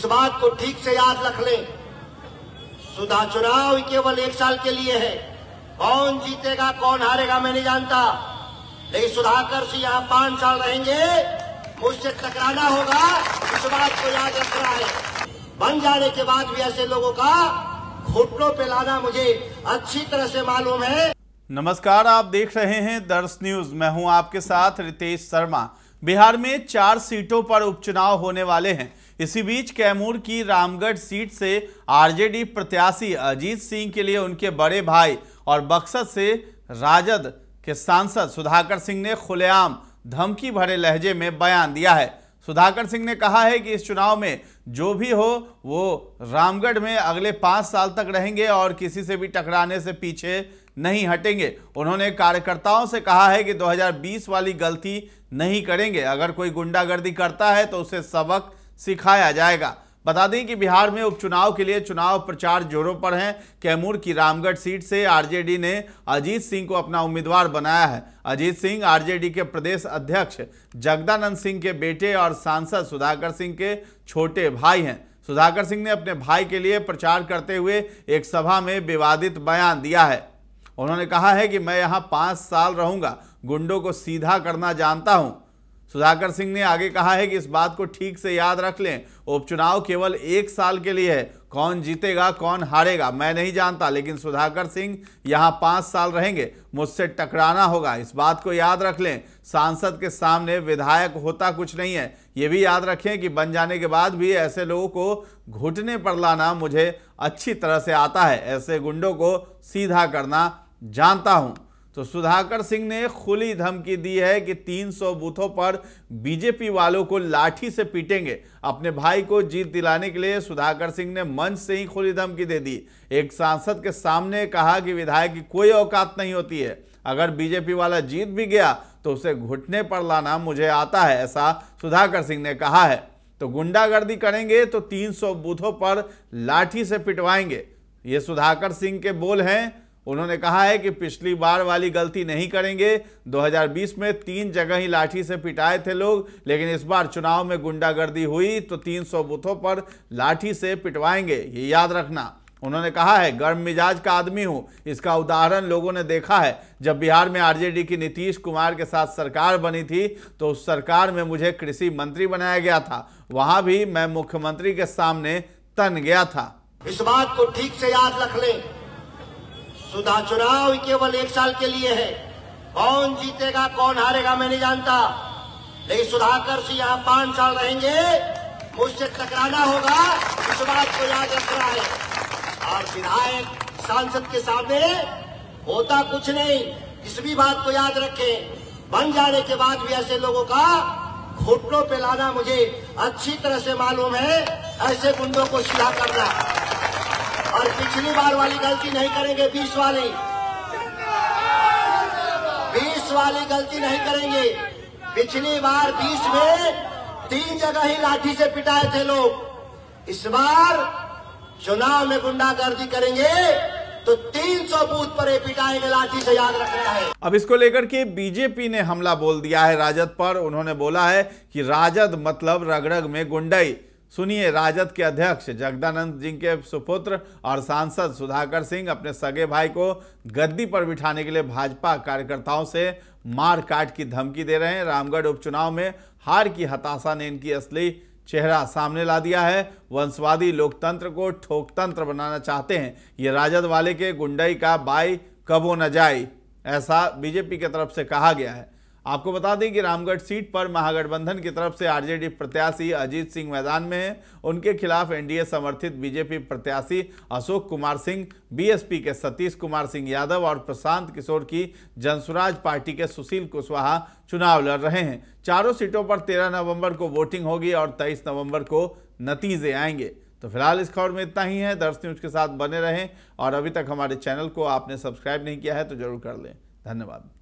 इस बात को ठीक से याद रख लें सुधा चुनाव केवल एक साल के लिए है कौन जीतेगा कौन हारेगा मैं नहीं जानता लेकिन सुधाकर सिंह यहां पांच साल रहेंगे मुझसे टकराना होगा इस बात को याद रखना है बन जाने के बाद भी ऐसे लोगों का घुटनों पे लाना मुझे अच्छी तरह से मालूम है नमस्कार आप देख रहे हैं दर्श न्यूज मैं हूं आपके साथ रितेश शर्मा बिहार में चार सीटों पर उपचुनाव होने वाले हैं इसी बीच कैमूर की रामगढ़ सीट से आरजेडी प्रत्याशी अजीत सिंह के लिए उनके बड़े भाई और बक्सर से राजद के सांसद सुधाकर सिंह ने खुलेआम धमकी भरे लहजे में बयान दिया है सुधाकर सिंह ने कहा है कि इस चुनाव में जो भी हो वो रामगढ़ में अगले पाँच साल तक रहेंगे और किसी से भी टकराने से पीछे नहीं हटेंगे उन्होंने कार्यकर्ताओं से कहा है कि 2020 वाली गलती नहीं करेंगे अगर कोई गुंडागर्दी करता है तो उसे सबक सिखाया जाएगा बता दें कि बिहार में उपचुनाव के लिए चुनाव प्रचार जोरों पर हैं कैमूर की रामगढ़ सीट से आरजेडी ने अजीत सिंह को अपना उम्मीदवार बनाया है अजीत सिंह आरजेडी के प्रदेश अध्यक्ष जगदानंद सिंह के बेटे और सांसद सुधाकर सिंह के छोटे भाई हैं सुधाकर सिंह ने अपने भाई के लिए प्रचार करते हुए एक सभा में विवादित बयान दिया है उन्होंने कहा है कि मैं यहाँ पाँच साल रहूँगा गुंडों को सीधा करना जानता हूँ सुधाकर सिंह ने आगे कहा है कि इस बात को ठीक से याद रख लें उपचुनाव केवल एक साल के लिए है कौन जीतेगा कौन हारेगा मैं नहीं जानता लेकिन सुधाकर सिंह यहां पाँच साल रहेंगे मुझसे टकराना होगा इस बात को याद रख लें सांसद के सामने विधायक होता कुछ नहीं है ये भी याद रखें कि बन जाने के बाद भी ऐसे लोगों को घुटने पर लाना मुझे अच्छी तरह से आता है ऐसे गुंडों को सीधा करना जानता हूँ तो सुधाकर सिंह ने खुली धमकी दी है कि 300 बूथों पर बीजेपी वालों को लाठी से पीटेंगे अपने भाई को जीत दिलाने के लिए सुधाकर सिंह ने मंच से ही खुली धमकी दे दी एक सांसद के सामने कहा कि विधायक की कोई औकात नहीं होती है अगर बीजेपी वाला जीत भी गया तो उसे घुटने पर लाना मुझे आता है ऐसा सुधाकर सिंह ने कहा है तो गुंडागर्दी करेंगे तो 300 बूथों पर लाठी से पिटवाएंगे ये सुधाकर सिंह के बोल हैं उन्होंने कहा है कि पिछली बार वाली गलती नहीं करेंगे 2020 में तीन जगह ही लाठी से पिटाए थे लोग लेकिन इस बार चुनाव में गुंडागर्दी हुई तो 300 बूथों पर लाठी से पिटवाएंगे ये याद रखना उन्होंने कहा है गर्म मिजाज का आदमी हूं इसका उदाहरण लोगों ने देखा है जब बिहार में आरजेडी की नीतीश कुमार के साथ सरकार बनी थी तो उस सरकार में मुझे कृषि मंत्री बनाया गया था वहां भी मैं मुख्यमंत्री के सामने तन गया था इस बात को ठीक से याद रख ले सुधा चुनाव केवल एक साल के लिए है कौन जीतेगा कौन हारेगा मैं नहीं जानता लेकिन सुधाकर सिंह यहाँ पांच साल रहेंगे मुझसे टकराना होगा इस बात को याद रखना है और विधायक सांसद के सामने होता कुछ नहीं इस भी बात को याद रखें बन जाने के बाद भी ऐसे लोगों का घुटनों पे लाना मुझे अच्छी तरह से मालूम है ऐसे गुंडों को सीधा करना और पिछली बार वाली गलती नहीं करेंगे बीस वाली बीस वाली गलती नहीं करेंगे पिछली बार बीस में तीन जगह ही लाठी से पिटाए थे लोग इस बार चुनाव में गुंडागर्दी करेंगे तो 300 बूथ पर पिटाएंगे लाठी से याद रखना है अब इसको लेकर के बीजेपी ने हमला बोल दिया है राजद पर उन्होंने बोला है कि राजद मतलब रगरग में गुंडई सुनिए राजद के अध्यक्ष जगदानंद जी के सुपुत्र और सांसद सुधाकर सिंह अपने सगे भाई को गद्दी पर बिठाने के लिए भाजपा कार्यकर्ताओं से मार काट की धमकी दे रहे हैं रामगढ़ उपचुनाव में हार की हताशा ने इनकी असली चेहरा सामने ला दिया है वंशवादी लोकतंत्र को ठोकतंत्र बनाना चाहते हैं ये राजद वाले के गुंडई का बाई कबो न जाए ऐसा बीजेपी की तरफ से कहा गया है आपको बता दें कि रामगढ़ सीट पर महागठबंधन की तरफ से आरजेडी प्रत्याशी अजीत सिंह मैदान में हैं उनके खिलाफ एनडीए समर्थित बीजेपी प्रत्याशी अशोक कुमार सिंह बीएसपी के सतीश कुमार सिंह यादव और प्रशांत किशोर की जनसुराज पार्टी के सुशील कुशवाहा चुनाव लड़ रहे हैं चारों सीटों पर तेरह नवम्बर को वोटिंग होगी और तेईस नवम्बर को नतीजे आएंगे तो फिलहाल इस खबर में इतना ही है दर्श न्यूज के साथ बने रहें और अभी तक हमारे चैनल को आपने सब्सक्राइब नहीं किया है तो जरूर कर लें धन्यवाद